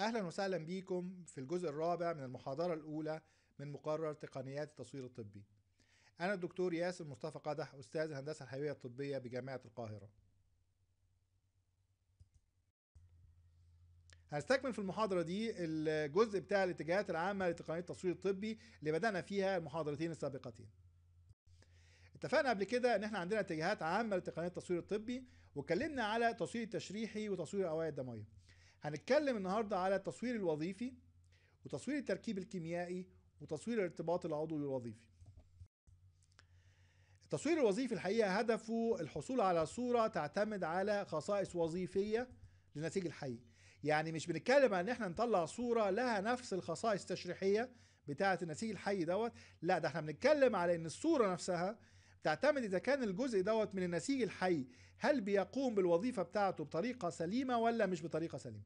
أهلا وسهلا بيكم في الجزء الرابع من المحاضرة الأولى من مقرر تقنيات التصوير الطبي أنا الدكتور ياسر مصطفى قدح أستاذ الهندسة الحيوية الطبية بجامعة القاهرة هستكمل في المحاضرة دي الجزء بتاع الاتجاهات العامة لتقنية التصوير الطبي اللي بدأنا فيها المحاضرتين السابقتين اتفقنا قبل كده ان احنا عندنا اتجاهات عامة لتقنية التصوير الطبي واتكلمنا على التصوير التشريحي وتصوير الأوعية الدموية هنتكلم النهارده على التصوير الوظيفي وتصوير التركيب الكيميائي وتصوير الارتباط العضوي الوظيفي التصوير الوظيفي الحقيقة هدفه الحصول على صورة تعتمد على خصائص وظيفية للنسيج الحي يعني مش بنتكلم عن ان احنا نطلع صورة لها نفس الخصائص التشريحية بتاعة النسيج الحي دوت لا ده احنا بنتكلم على ان الصورة نفسها تعتمد اذا كان الجزء دوت من النسيج الحي هل بيقوم بالوظيفه بتاعته بطريقه سليمه ولا مش بطريقه سليمه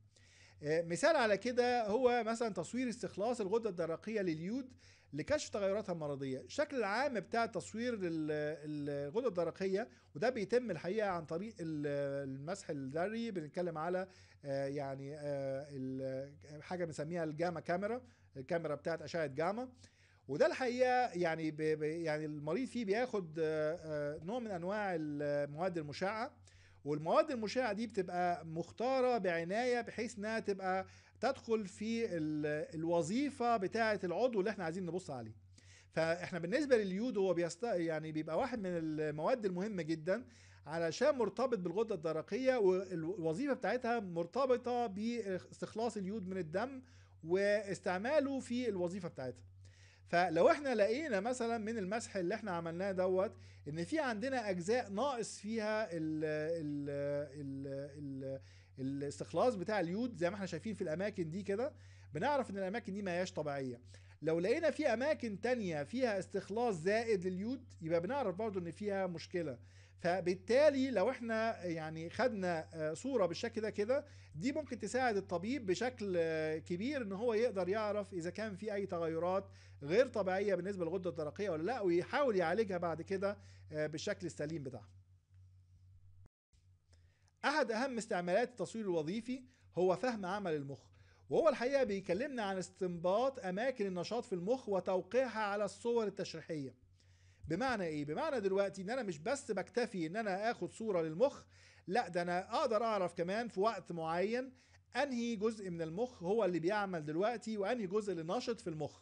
آه، مثال على كده هو مثلا تصوير استخلاص الغده الدرقيه لليود لكشف تغيراتها المرضيه الشكل العام بتاع تصوير الغده الدرقيه وده بيتم الحقيقه عن طريق المسح الذري بنتكلم على آه، يعني آه، حاجه بنسميها الجاما كاميرا الكاميرا بتاعت اشعه جاما وده الحقيقه يعني بي يعني المريض فيه بياخد آه، آه، نوع من انواع المواد المشعه والمواد المشعه دي بتبقى مختاره بعنايه بحيث انها تبقى تدخل في الوظيفه بتاعه العضو اللي احنا عايزين نبص عليه فاحنا بالنسبه لليود هو بيست يعني بيبقى واحد من المواد المهمه جدا علشان مرتبط بالغده الدرقيه والوظيفه بتاعتها مرتبطه باستخلاص اليود من الدم واستعماله في الوظيفه بتاعتها فلو احنا لقينا مثلا من المسح اللي احنا عملناه دوت ان في عندنا اجزاء ناقص فيها الـ الـ الـ الـ الاستخلاص بتاع اليود زي ما احنا شايفين في الاماكن دي كده بنعرف ان الاماكن دي ما هياش طبيعيه لو لقينا في اماكن تانية فيها استخلاص زائد لليود يبقى بنعرف برضو ان فيها مشكلة فبالتالي لو احنا يعني خدنا آه، صورة بالشكل ده كده دي ممكن تساعد الطبيب بشكل آه، كبير ان هو يقدر يعرف اذا كان في اي تغيرات غير طبيعية بالنسبة للغدة الدرقية ولا لا ويحاول يعالجها بعد كده آه، بالشكل السليم بتاعها احد اهم استعمالات التصوير الوظيفي هو فهم عمل المخ وهو الحقيقة بيكلمنا عن استنباط أماكن النشاط في المخ وتوقيعها على الصور التشريحية بمعنى ايه؟ بمعنى دلوقتي ان انا مش بس بكتفي ان انا اخد صورة للمخ لا ده انا اقدر اعرف كمان في وقت معين انهي جزء من المخ هو اللي بيعمل دلوقتي وانهي جزء اللي نشط في المخ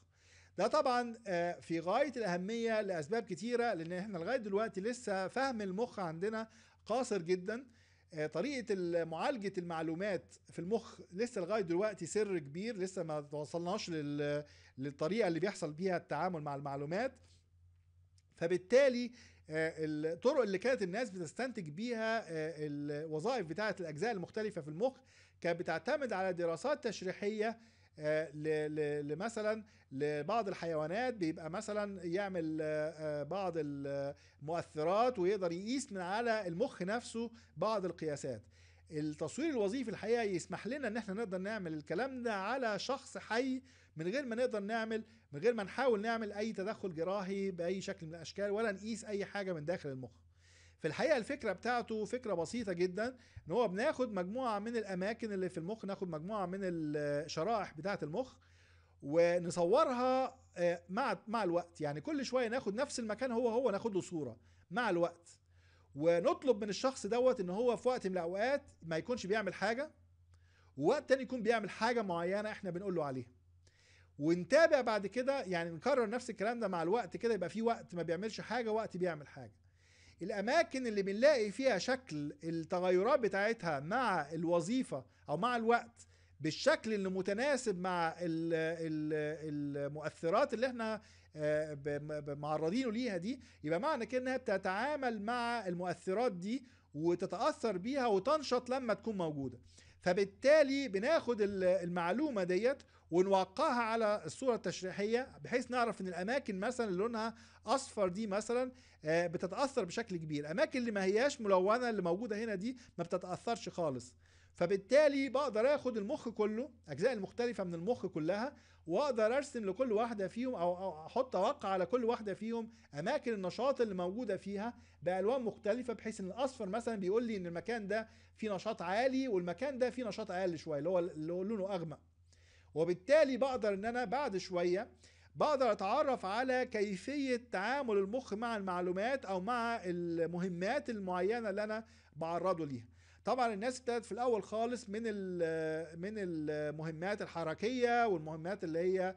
ده طبعا آه، في غاية الأهمية لأسباب كتيرة لأن احنا لغاية دلوقتي لسه فهم المخ عندنا قاصر جدا آه، طريقه معالجه المعلومات في المخ لسه لغايه دلوقتي سر كبير لسه ما وصلناش للطريقه اللي بيحصل بيها التعامل مع المعلومات فبالتالي آه، الطرق اللي كانت الناس بتستنتج بيها آه، الوظائف بتاعه الاجزاء المختلفه في المخ كانت بتعتمد على دراسات تشريحيه لمثلا لبعض الحيوانات بيبقى مثلا يعمل آه، آه، بعض المؤثرات ويقدر يقيس من على المخ نفسه بعض القياسات التصوير الوظيفي الحقيقه يسمح لنا ان احنا نقدر نعمل الكلام ده على شخص حي من غير ما نقدر نعمل من غير ما نحاول نعمل اي تدخل جراحي باي شكل من الاشكال ولا نقيس اي حاجه من داخل المخ في الحقيقه الفكره بتاعته فكره بسيطه جدا ان هو بناخد مجموعه من الاماكن اللي في المخ ناخد مجموعه من الشرائح بتاعه المخ ونصورها آه، مع مع الوقت يعني كل شويه ناخد نفس المكان هو هو ناخد له صوره مع الوقت ونطلب من الشخص دوت ان هو في وقت من الاوقات ما يكونش بيعمل حاجه ووقت تاني يكون بيعمل حاجه معينه احنا بنقول له عليها ونتابع بعد كده يعني نكرر نفس الكلام ده مع الوقت كده يبقى في وقت ما بيعملش حاجه وقت بيعمل حاجه الاماكن اللي بنلاقي فيها شكل التغيرات بتاعتها مع الوظيفه او مع الوقت بالشكل اللي متناسب مع المؤثرات اللي احنا آه، معرضينه ليها دي يبقى معنى كده انها بتتعامل مع المؤثرات دي وتتاثر بيها وتنشط لما تكون موجوده فبالتالي بناخد المعلومه ديت ونوقعها على الصوره التشريحيه بحيث نعرف ان الاماكن مثلا اللي لونها اصفر دي مثلا آه، بتتاثر بشكل كبير الاماكن اللي ما هياش ملونه اللي موجوده هنا دي ما بتتاثرش خالص فبالتالي بقدر اخد المخ كله اجزاء المختلفه من المخ كلها واقدر ارسم لكل واحده فيهم او احط اوقع على كل واحده فيهم اماكن النشاط اللي موجوده فيها بالوان مختلفه بحيث ان الاصفر مثلا بيقول لي ان المكان ده فيه نشاط عالي والمكان ده فيه نشاط اقل شويه اللي هو اللي لونه اغمق وبالتالي بقدر ان انا بعد شويه بقدر اتعرف على كيفيه تعامل المخ مع المعلومات او مع المهمات المعينه اللي انا بعرضه ليها طبعا الناس ابتدت في الاول خالص من من المهمات الحركيه والمهمات اللي هي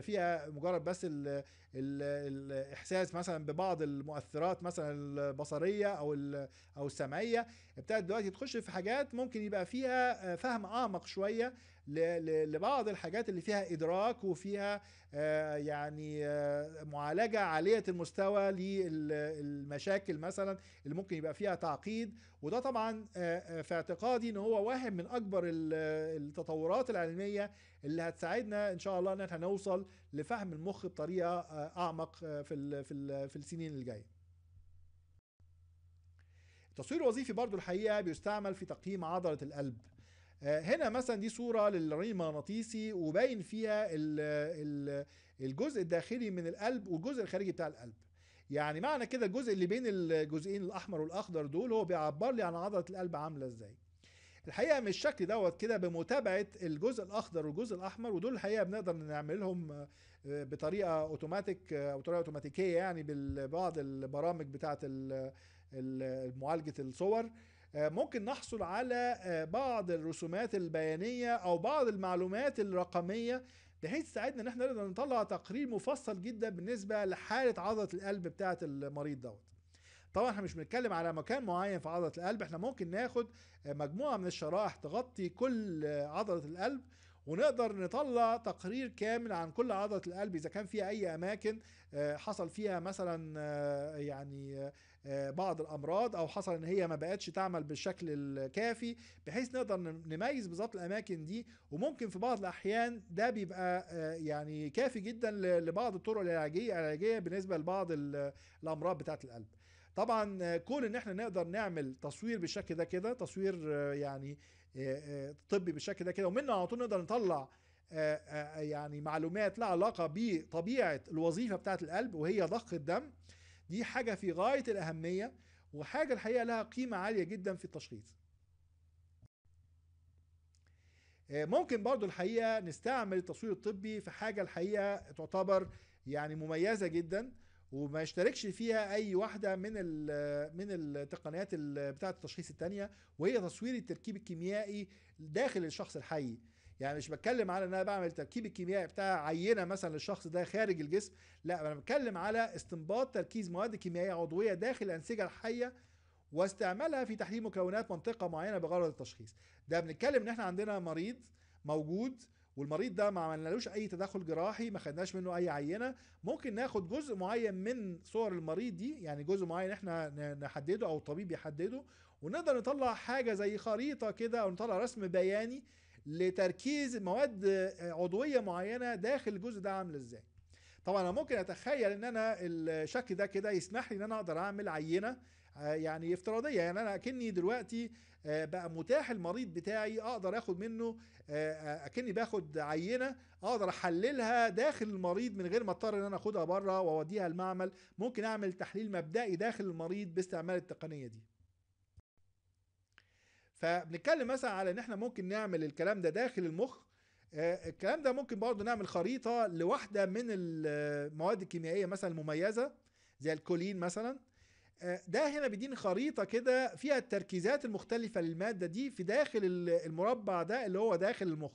فيها مجرد بس الـ الـ الاحساس مثلا ببعض المؤثرات مثلا البصريه او او السمعيه ابتدت دلوقتي تخش في حاجات ممكن يبقى فيها آه، فهم اعمق شويه لبعض الحاجات اللي فيها ادراك وفيها آه، يعني آه، معالجه عاليه المستوى للمشاكل مثلا اللي ممكن يبقى فيها تعقيد وده طبعا في اعتقادي ان هو واحد من اكبر التطورات العلميه اللي هتساعدنا ان شاء الله ان احنا نوصل لفهم المخ بطريقه آه، اعمق آه، في الـ في الـ في السنين اللي جايه التصوير الوظيفي برضو الحقيقه بيستعمل في تقييم عضله القلب آه، هنا مثلا دي صورة للرنين المغناطيسي وباين فيها الجزء الداخلي من القلب والجزء الخارجي بتاع القلب يعني معنى كده الجزء اللي بين الجزئين الأحمر والأخضر دول هو بيعبر لي عن عضلة القلب عاملة ازاي الحقيقه من الشكل دوت كده بمتابعه الجزء الاخضر والجزء الاحمر ودول الحقيقه بنقدر نعملهم آه، بطريقه اوتوماتيك آه، او طريقه اوتوماتيكيه يعني ببعض البرامج بتاعه معالجه الصور آه، ممكن نحصل على بعض الرسومات البيانيه او بعض المعلومات الرقميه بحيث تساعدنا ان احنا نقدر نطلع تقرير مفصل جدا بالنسبه لحاله عضله القلب بتاعه المريض دوت طبعا احنا مش بنتكلم على مكان معين في عضله القلب احنا ممكن ناخد مجموعه من الشرائح تغطي كل عضله القلب ونقدر نطلع تقرير كامل عن كل عضله القلب اذا كان فيها اي اماكن آه، حصل فيها مثلا آه، يعني آه، بعض الامراض او حصل ان هي ما بقتش تعمل بالشكل الكافي بحيث نقدر نميز بالظبط الاماكن دي وممكن في بعض الاحيان ده بيبقى يعني كافي جدا لبعض الطرق العلاجيه العلاجيه بالنسبه لبعض الامراض بتاعه القلب طبعا كون ان احنا نقدر نعمل تصوير بالشكل ده كده تصوير آه، يعني آه، آه، طبي بالشكل ده كده ومنه على طول نقدر نطلع يعني معلومات لها علاقه بطبيعه الوظيفه بتاعه القلب وهي ضخ الدم دي حاجه في غايه الاهميه وحاجه الحقيقه لها قيمه عاليه جدا في التشخيص ممكن برضو الحقيقه نستعمل التصوير الطبي في حاجه الحقيقه تعتبر يعني مميزه جدا وما يشتركش فيها اي واحده من من التقنيات بتاعه التشخيص الثانيه وهي تصوير التركيب الكيميائي داخل الشخص الحي يعني مش بتكلم على ان انا بعمل التركيب الكيميائي بتاع عينه مثلا للشخص ده خارج الجسم لا انا بتكلم على استنباط تركيز مواد كيميائيه عضويه داخل الانسجه الحيه واستعمالها في تحليل مكونات منطقه معينه بغرض التشخيص ده بنتكلم ان احنا عندنا مريض موجود والمريض ده ما عملنالوش اي تدخل جراحي ما خدناش منه اي عينه ممكن ناخد جزء معين من صور المريض دي يعني جزء معين احنا نحدده او الطبيب يحدده ونقدر نطلع حاجه زي خريطه كده او نطلع رسم بياني لتركيز مواد عضويه معينه داخل الجزء ده عامل ازاي طبعا انا ممكن اتخيل ان انا الشكل ده كده يسمح لي ان انا اقدر اعمل عينه آه، يعني افتراضيه يعني انا اكني دلوقتي آه، بقى متاح المريض بتاعي اقدر اخد منه آه، اكني باخد عينه اقدر احللها داخل المريض من غير ما اضطر ان انا اخدها بره واوديها المعمل ممكن اعمل تحليل مبدئي داخل المريض باستعمال التقنيه دي فبنتكلم مثلا على ان احنا ممكن نعمل الكلام ده داخل المخ الكلام ده ممكن برضه نعمل خريطه لواحده من المواد الكيميائيه مثلا المميزه زي الكولين مثلا ده هنا بيديني خريطه كده فيها التركيزات المختلفه للماده دي في داخل المربع ده اللي هو داخل المخ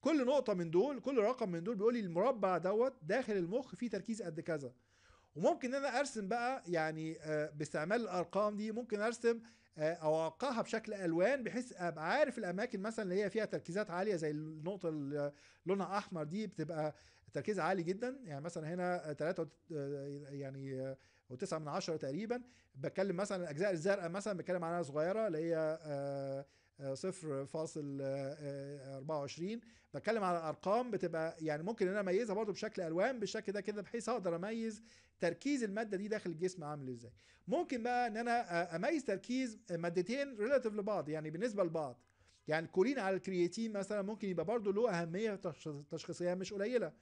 كل نقطه من دول كل رقم من دول بيقول لي المربع دوت داخل المخ فيه تركيز قد كذا وممكن ان انا ارسم بقى يعني آه، باستعمال الارقام دي ممكن ارسم آه، او اوقعها بشكل الوان بحيث ابقى عارف الاماكن مثلا اللي هي فيها تركيزات عاليه زي النقطه اللي لونها احمر دي بتبقى تركيز عالي جدا يعني مثلا هنا 3 آه، يعني او 9 من 10 تقريبا بتكلم مثلا الاجزاء الزرقاء مثلا بتكلم عنها صغيره اللي هي آه, آه، صفر فاصل آه، آه، بتكلم على ارقام بتبقى يعني ممكن ان انا اميزها برضه بشكل الوان بالشكل ده كده بحيث اقدر اميز تركيز الماده دي داخل الجسم عامل ازاي ممكن بقى ان انا اميز تركيز مادتين ريلاتيف لبعض يعني بالنسبه لبعض يعني الكولين على الكرياتين مثلا ممكن يبقى برضه له اهميه تشخيصيه مش قليله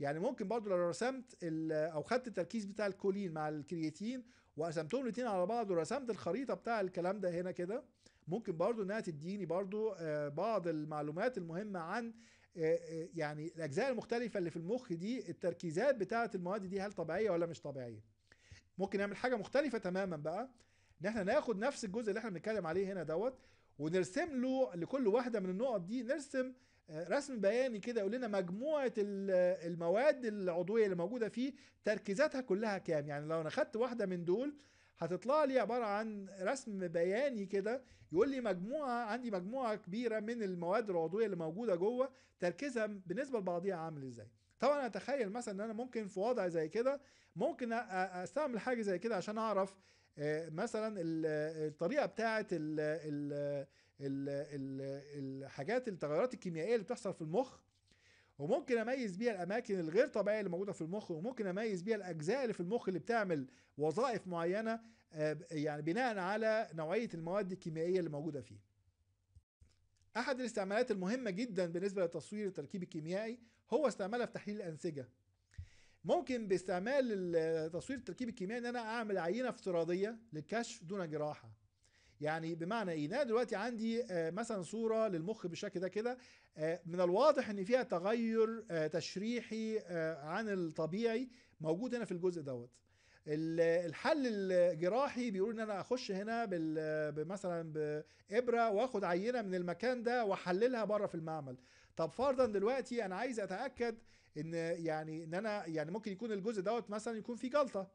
يعني ممكن برضو لو رسمت او خدت التركيز بتاع الكولين مع الكرياتين وقسمتهم الاثنين على بعض ورسمت الخريطه بتاع الكلام ده هنا كده ممكن برضو انها تديني برضو آه، بعض المعلومات المهمه عن آه، آه، يعني الاجزاء المختلفه اللي في المخ دي التركيزات بتاعه المواد دي هل طبيعيه ولا مش طبيعيه ممكن نعمل حاجه مختلفه تماما بقى ان احنا ناخد نفس الجزء اللي احنا بنتكلم عليه هنا دوت ونرسم له لكل واحده من النقط دي نرسم رسم بياني كده يقول لنا مجموعه المواد العضويه اللي موجوده فيه تركيزاتها كلها كام يعني لو انا خدت واحده من دول هتطلع لي عباره عن رسم بياني كده يقول لي مجموعه عندي مجموعه كبيره من المواد العضويه اللي موجوده جوه تركيزها بالنسبه لبعضيها عامل ازاي طبعا اتخيل مثلا ان انا ممكن في وضع زي كده ممكن استعمل حاجه زي كده عشان اعرف آه، مثلا الطريقه بتاعه الحاجات التغيرات الكيميائيه اللي بتحصل في المخ وممكن اميز بيها الاماكن الغير طبيعيه اللي موجوده في المخ وممكن اميز بيها الاجزاء اللي في المخ اللي بتعمل وظائف معينه آه، يعني بناء على نوعيه المواد الكيميائيه اللي موجوده فيه. احد الاستعمالات المهمه جدا بالنسبه لتصوير التركيب الكيميائي هو استعمالها في تحليل الانسجه. ممكن باستعمال تصوير التركيب الكيميائي ان انا اعمل عينه افتراضيه للكشف دون جراحه. يعني بمعنى ايه انا دلوقتي عندي آه، مثلا صوره للمخ بالشكل ده كده آه، من الواضح ان فيها تغير آه، تشريحي عن الطبيعي موجود هنا في الجزء دوت الحل الجراحي بيقول ان انا اخش هنا مثلا بابره واخد عينه من المكان ده واحللها بره في المعمل طب فرضا دلوقتي انا عايز اتاكد ان يعني ان انا يعني ممكن يكون الجزء دوت مثلا يكون فيه جلطه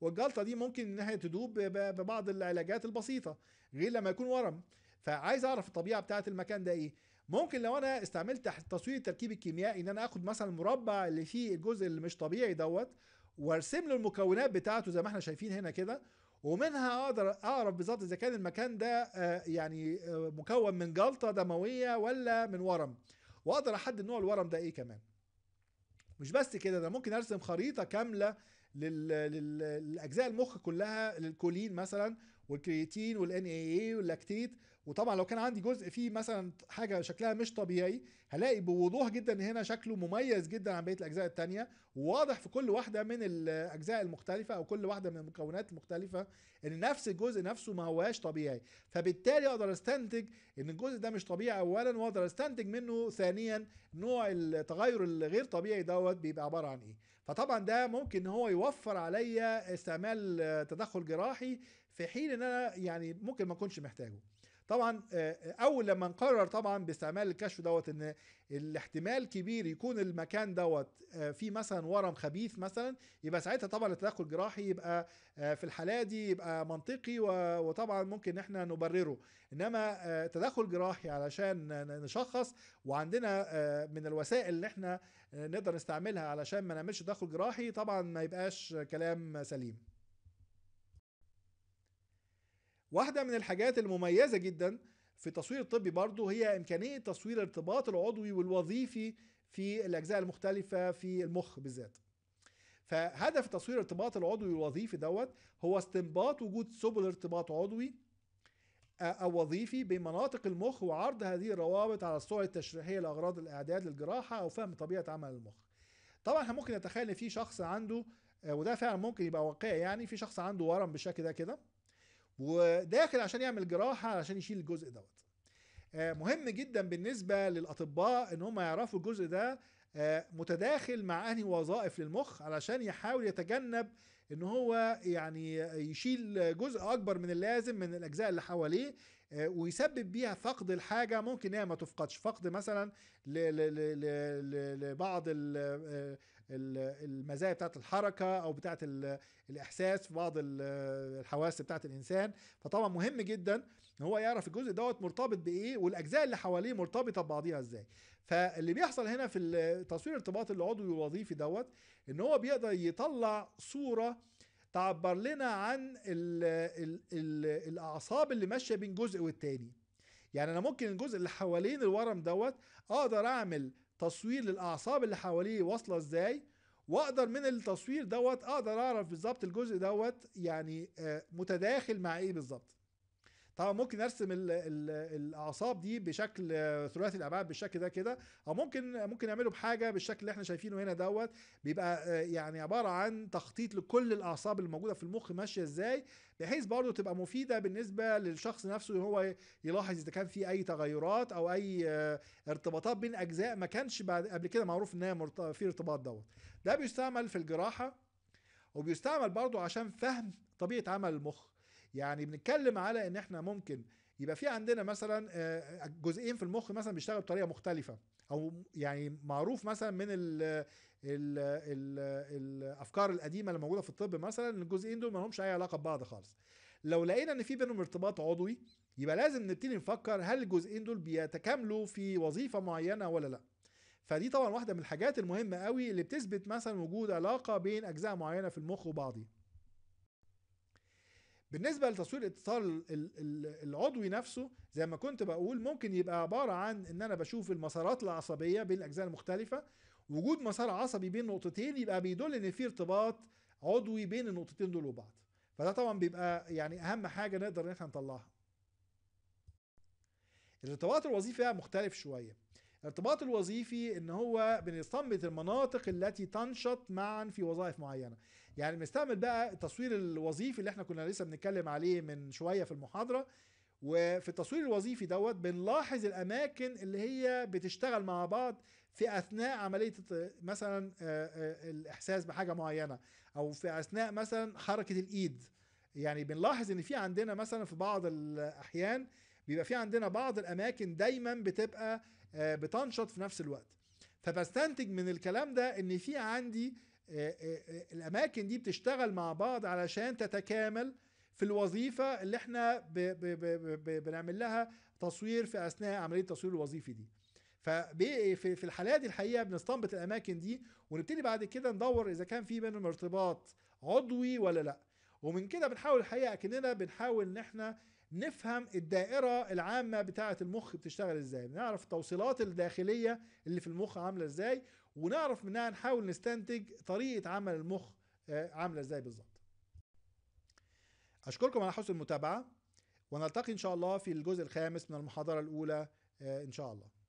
والجلطه دي ممكن انها تدوب ببعض العلاجات البسيطه غير لما يكون ورم فعايز اعرف الطبيعه بتاعه المكان ده ايه ممكن لو انا استعملت التصوير التركيب الكيميائي ان انا اخد مثلا المربع اللي فيه الجزء اللي مش طبيعي دوت وارسم له المكونات بتاعته زي ما احنا شايفين هنا كده ومنها اقدر اعرف بالظبط اذا كان المكان ده آه، يعني آه، مكون من جلطه دمويه ولا من ورم واقدر احدد نوع الورم ده ايه كمان مش بس كده ده ممكن ارسم خريطه كامله للاجزاء المخ كلها للكولين مثلا والكرياتين والان اي اي واللاكتيت وطبعا لو كان عندي جزء فيه مثلا حاجه شكلها مش طبيعي هلاقي بوضوح جدا ان هنا شكله مميز جدا عن بقيه الاجزاء الثانيه وواضح في كل واحده من الاجزاء المختلفه او كل واحده من المكونات المختلفه ان نفس الجزء نفسه ما هواش طبيعي فبالتالي اقدر استنتج ان الجزء ده مش طبيعي اولا واقدر استنتج منه ثانيا نوع التغير الغير طبيعي دوت بيبقى عباره عن ايه فطبعا ده ممكن هو يوفر عليا استعمال تدخل جراحي في حين ان انا يعني ممكن ما اكونش محتاجه طبعا آه، اول لما نقرر طبعا باستعمال الكشف دوت ان الاحتمال كبير يكون المكان دوت آه، في مثلا ورم خبيث مثلا يبقى ساعتها طبعا التدخل الجراحي يبقى آه، في الحالة دي يبقى منطقي وطبعا ممكن احنا نبرره انما تدخل جراحي علشان نشخص وعندنا من الوسائل اللي احنا نقدر نستعملها علشان ما نعملش تدخل جراحي طبعا ما يبقاش كلام سليم واحدة من الحاجات المميزة جدا في التصوير الطبي برضه هي إمكانية تصوير الارتباط العضوي والوظيفي في الأجزاء المختلفة في المخ بالذات فهدف تصوير الارتباط العضوي والوظيفي دوت هو استنباط وجود سبل ارتباط عضوي آه، أو وظيفي بمناطق المخ وعرض هذه الروابط على الصور التشريحية لأغراض الإعداد للجراحة أو فهم طبيعة عمل المخ. طبعا احنا ممكن نتخيل إن في شخص عنده آه، وده فعلا ممكن يبقى واقعي يعني في شخص عنده ورم بالشكل ده كده وداخل عشان يعمل جراحه عشان يشيل الجزء دوت آه، مهم جدا بالنسبه للاطباء ان هم يعرفوا الجزء ده آه، متداخل مع انهي وظائف للمخ علشان يحاول يتجنب ان هو يعني يشيل جزء اكبر من اللازم من الاجزاء اللي حواليه آه، ويسبب بيها فقد الحاجه ممكن هي ما تفقدش فقد مثلا لبعض آه، المزايا بتاعت الحركه او بتاعت الاحساس في بعض الحواس بتاعت الانسان فطبعا مهم جدا ان هو يعرف الجزء دوت مرتبط بايه والاجزاء اللي حواليه مرتبطه ببعضيها ازاي فاللي بيحصل هنا في تصوير ارتباط العضوي الوظيفي دوت ان هو بيقدر يطلع صوره تعبر لنا عن الـ الـ الـ الاعصاب اللي ماشيه بين جزء والتاني يعني انا ممكن الجزء اللي حوالين الورم دوت اقدر اعمل تصوير للاعصاب اللي حواليه واصله ازاي واقدر من التصوير دوت اقدر اعرف بالظبط الجزء دوت يعني آه، متداخل مع ايه بالظبط طبعا ممكن ارسم ال ال الاعصاب دي بشكل ثلاثي الابعاد بالشكل ده كده او ممكن ممكن اعمله بحاجه بالشكل اللي احنا شايفينه هنا دوت بيبقى آه، يعني عباره عن تخطيط لكل الاعصاب اللي موجوده في المخ ماشيه ازاي بحيث برضه تبقى مفيده بالنسبه للشخص نفسه ان هو يلاحظ اذا كان في اي تغيرات او اي آه، ارتباطات بين اجزاء ما كانش بعد قبل كده معروف ان في ارتباط دوت ده بيستعمل في الجراحه وبيستعمل برضه عشان فهم طبيعه عمل المخ يعني بنتكلم على ان احنا ممكن يبقى في عندنا مثلا آه، جزئين في المخ مثلا بيشتغلوا بطريقه مختلفه او يعني معروف مثلا من الـ الـ الـ الافكار القديمه اللي موجوده في الطب مثلا ان الجزئين دول ما لهمش اي علاقه ببعض خالص لو لقينا ان في بينهم ارتباط عضوي يبقى لازم نبتدي نفكر هل الجزئين دول بيتكاملوا في وظيفه معينه ولا لا فدي طبعا واحده من الحاجات المهمه قوي اللي بتثبت مثلا وجود علاقه بين اجزاء معينه في المخ وبعضها بالنسبه لتصوير الاتصال العضوي نفسه زي ما كنت بقول ممكن يبقى عباره عن ان انا بشوف المسارات العصبيه بين الاجزاء المختلفه وجود مسار عصبي بين نقطتين يبقى بيدل ان في ارتباط عضوي بين النقطتين دول وبعض فده طبعا بيبقى يعني اهم حاجه نقدر ان احنا نطلعها الارتباط الوظيفي بقى مختلف شويه الارتباط الوظيفي ان هو بنستنبط المناطق التي تنشط معا في وظائف معينه يعني بنستعمل بقى التصوير الوظيفي اللي احنا كنا لسه بنتكلم عليه من شويه في المحاضره وفي التصوير الوظيفي دوت بنلاحظ الاماكن اللي هي بتشتغل مع بعض في اثناء عمليه مثلا آه، آه، الاحساس بحاجه معينه او في اثناء مثلا حركه الايد يعني بنلاحظ ان في عندنا مثلا في بعض الاحيان بيبقى في عندنا بعض الاماكن دايما بتبقى آه، بتنشط في نفس الوقت فبستنتج من الكلام ده ان في عندي آه، آه، آه، الاماكن دي بتشتغل مع بعض علشان تتكامل في الوظيفه اللي احنا بنعمل لها تصوير في اثناء عمليه التصوير الوظيفي دي ففي الحالات دي الحقيقه بنستنبط الاماكن دي ونبتدي بعد كده ندور اذا كان في بينهم ارتباط عضوي ولا لا ومن كده بنحاول الحقيقه اكننا بنحاول ان احنا نفهم الدائرة العامة بتاعة المخ بتشتغل ازاي بنعرف التوصيلات الداخلية اللي في المخ عاملة ازاي ونعرف منها نحاول نستنتج طريقه عمل المخ آه، عامله ازاي بالظبط اشكركم على حسن المتابعه ونلتقي ان شاء الله في الجزء الخامس من المحاضره الاولى آه، ان شاء الله